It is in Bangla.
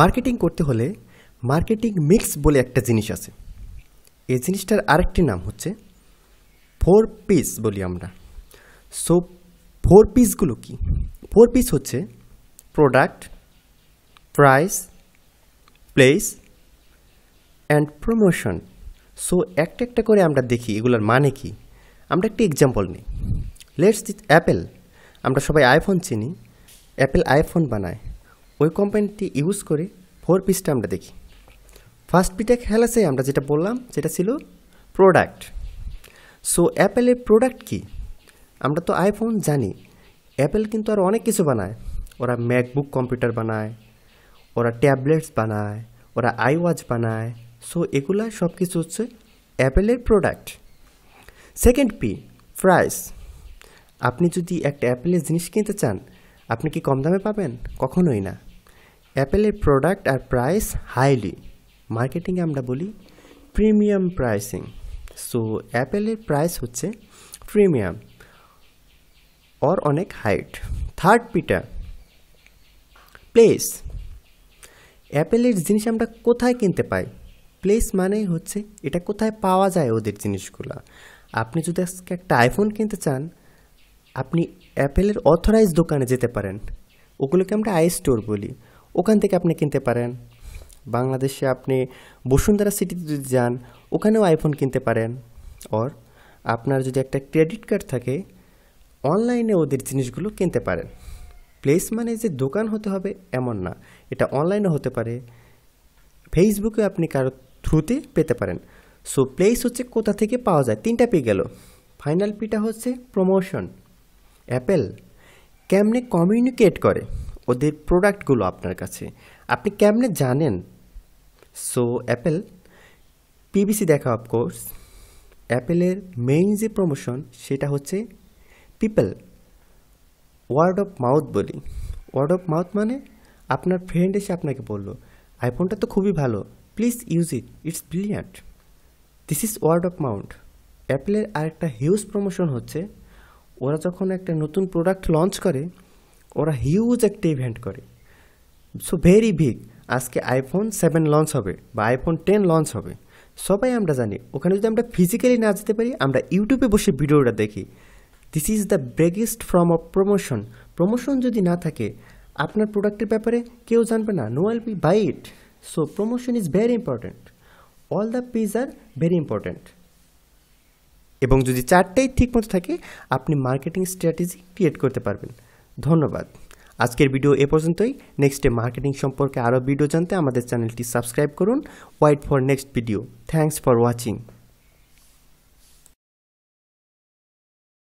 মার্কেটিং করতে হলে মার্কেটিং মিক্স বলে একটা জিনিস আছে এই জিনিসটার আরেকটি নাম হচ্ছে ফোর পিস বলি আমরা সো ফোর পিসগুলো কি ফোর পিস হচ্ছে product price place and promotion so একটা একটা করে আমরা দেখি এগুলোর মানে কি আমরা একটি এক্সাম্পল নিই লেটস দি অ্যাপেল আমরা সবাই আইফোন চিনি অ্যাপেল আইফোন বানায় ওই কোম্পানিটি ইউজ করে ফোর পিসটা আমরা দেখি ফার্স্ট পিটা খেলাসে আমরা যেটা বললাম সেটা ছিল প্রোডাক্ট সো অ্যাপেলের প্রোডাক্ট কি আমরা তো আইফোন জানি অ্যাপেল কিন্তু আর অনেক কিছু বানায় ওরা ম্যাকবুক কম্পিউটার বানায় ওরা ট্যাবলেটস বানায় ওরা আইওয়াচ বানায় সো এগুলা সব কিছু হচ্ছে অ্যাপেলের প্রোডাক্ট সেকেন্ড পি প্রাইস আপনি যদি একটা অ্যাপেলের জিনিস কিনতে চান আপনি কি কম দামে পাবেন কখনোই না অ্যাপেলের প্রোডাক্ট আর প্রাইস হাইলি মার্কেটিংয়ে আমরা বলি প্রিমিয়াম প্রাইসিং সো অ্যাপেলের প্রাইস হচ্ছে প্রিমিয়াম অর অনেক হাইট থার্ড পিটা প্লেস অ্যাপেলের জিনিস আমরা কোথায় কিনতে পাই প্লেস মানে হচ্ছে এটা কোথায় পাওয়া যায় ওদের জিনিসগুলো আপনি যদি আজকে একটা আইফোন কিনতে চান আপনি অ্যাপেলের অথরাইজ দোকানে যেতে পারেন ওগুলোকে আমরা আই স্টোর বলি ওখান থেকে আপনি কিনতে পারেন বাংলাদেশে আপনি বসুন্ধরা সিটিতে যদি যান ওখানেও আইফোন কিনতে পারেন অর আপনার যদি একটা ক্রেডিট কার্ড থাকে অনলাইনে ওদের জিনিসগুলো কিনতে পারেন প্লেস মানে যে দোকান হতে হবে এমন না এটা অনলাইনে হতে পারে ফেসবুকে আপনি কারো থ্রুতে পেতে পারেন সো প্লেস হচ্ছে কোথা থেকে পাওয়া যায় তিনটা পেয়ে গেল ফাইনাল পিটা হচ্ছে প্রমোশন অ্যাপেল কেমনে কমিউনিকেট করে ওদের প্রোডাক্টগুলো আপনার কাছে আপনি কেমনে জানেন সো অ্যাপেল পিবিসি দেখা অফকোর্স অ্যাপেলের মেইন যে প্রমোশন সেটা হচ্ছে পিপল ওয়ার্ড অফ মাউথ বলি ওয়ার্ড অফ মাউথ মানে আপনার ফ্রেন্ড এসে আপনাকে বলল আইফোনটা তো খুবই ভালো please use it it's brilliant this is word of mouth অ্যাপেলের আরেকটা হিউজ প্রমোশন হচ্ছে ওরা যখন একটা নতুন প্রোডাক্ট লঞ্চ করে ওরা হিউজ একটা ইভেন্ট করে সো ভেরি বিগ আজকে আইফোন সেভেন লঞ্চ হবে বা আইফোন টেন লঞ্চ হবে সবাই আমরা জানি ওখানে যদি আমরা ফিজিক্যালি না যেতে পারি আমরা ইউটিউবে বসে ভিডিওটা দেখি this is the biggest form of promotion promotion যদি না থাকে আপনার প্রোডাক্টের ব্যাপারে কেউ জানবে না no will be buy it so promotion is very important all the Ps are very important এবং যদি চারটাই ঠিকমতো থাকে আপনি মার্কেটিং স্ট্র্যাটেজি ক্রিয়েট করতে পারবেন ধন্যবাদ আজকের ভিডিও এ পর্যন্তই নেক্সটে মার্কেটিং সম্পর্কে আরও ভিডিও জানতে আমাদের চ্যানেলটি সাবস্ক্রাইব করুন wait for next video thanks for watching